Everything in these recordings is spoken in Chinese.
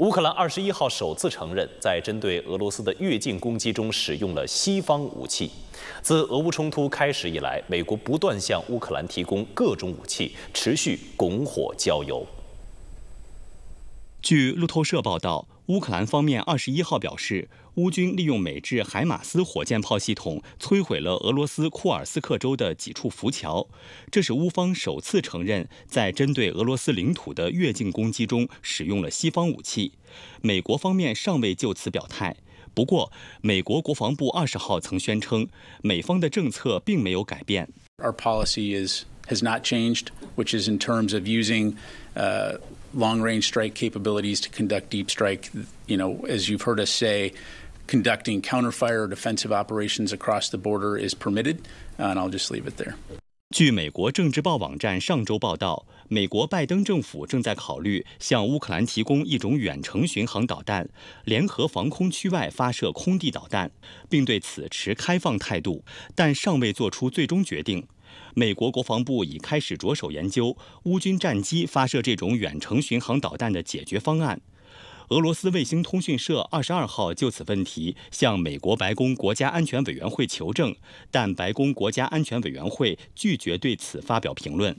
乌克兰二十一号首次承认，在针对俄罗斯的越境攻击中使用了西方武器。自俄乌冲突开始以来，美国不断向乌克兰提供各种武器，持续拱火浇油。据路透社报道，乌克兰方面二十一号表示，乌军利用美制海马斯火箭炮系统摧毁了俄罗斯库尔斯克州的几处浮桥。这是乌方首次承认在针对俄罗斯领土的越境攻击中使用了西方武器。美国方面尚未就此表态。不过，美国国防部二十号曾宣称，美方的政策并没有改变。Our policy is has not changed, which is in terms of using. 呃，long range strike capabilities to conduct deep strike。you know，as you've heard us say，conducting counter fire defensive operations across the border is permitted。and I'll just leave it there。据美国政治报网站上周报道，美国拜登政府正在考虑向乌克兰提供一种远程巡航导弹，联合防空区外发射空地导弹，并对此持开放态度，但尚未做出最终决定。美国国防部已开始着手研究乌军战机发射这种远程巡航导弹的解决方案。俄罗斯卫星通讯社二十二号就此问题向美国白宫国家安全委员会求证，但白宫国家安全委员会拒绝对此发表评论。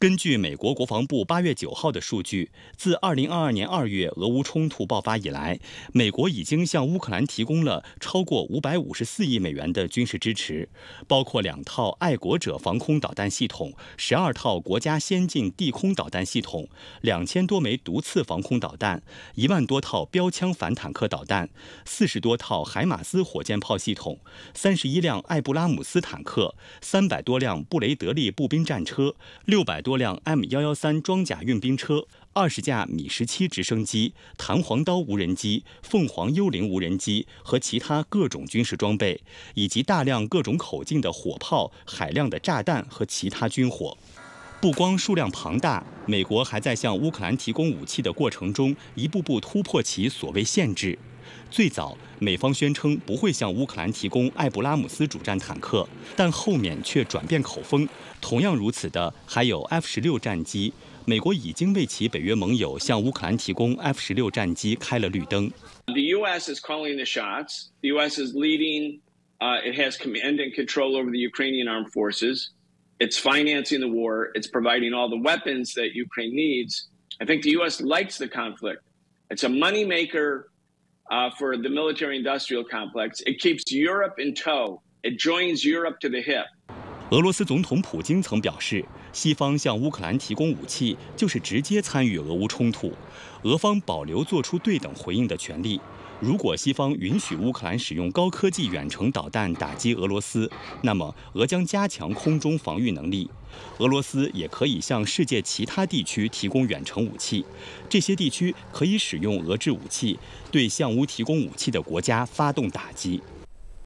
根据美国国防部八月九号的数据，自二零二二年二月俄乌冲突爆发以来，美国已经向乌克兰提供了超过五百五十四亿美元的军事支持，包括两套爱国者防空导弹系统、十二套国家先进地空导弹系统、两千多枚毒刺防空导弹、一万多套标枪反坦克导弹、四十多套海马斯火箭炮系统、三十一辆艾布拉姆斯坦克、三百多辆布雷德利步兵战车、六百。多辆 M 幺幺三装甲运兵车、二十架米十七直升机、弹簧刀无人机、凤凰幽灵无人机和其他各种军事装备，以及大量各种口径的火炮、海量的炸弹和其他军火。不光数量庞大，美国还在向乌克兰提供武器的过程中，一步步突破其所谓限制。最早，美方宣称不会向乌克兰提供艾布拉姆斯主战坦克，但后面却转变口风。同样如此的还有 f 十六战机，美国已经为其北约盟友向乌克兰提供 f 十六战机开了绿灯。The U.S. is calling the shots. The U.S. is leading. it has command and control over the Ukrainian armed forces. It's financing the war. It's providing all the weapons that Ukraine needs. I think the U.S. likes the conflict. It's a money maker. uh, for the military industrial complex. It keeps Europe in tow, it joins Europe to the hip. 俄罗斯总统普京曾表示，西方向乌克兰提供武器就是直接参与俄乌冲突，俄方保留做出对等回应的权利。如果西方允许乌克兰使用高科技远程导弹打击俄罗斯，那么俄将加强空中防御能力。俄罗斯也可以向世界其他地区提供远程武器，这些地区可以使用俄制武器对向乌提供武器的国家发动打击。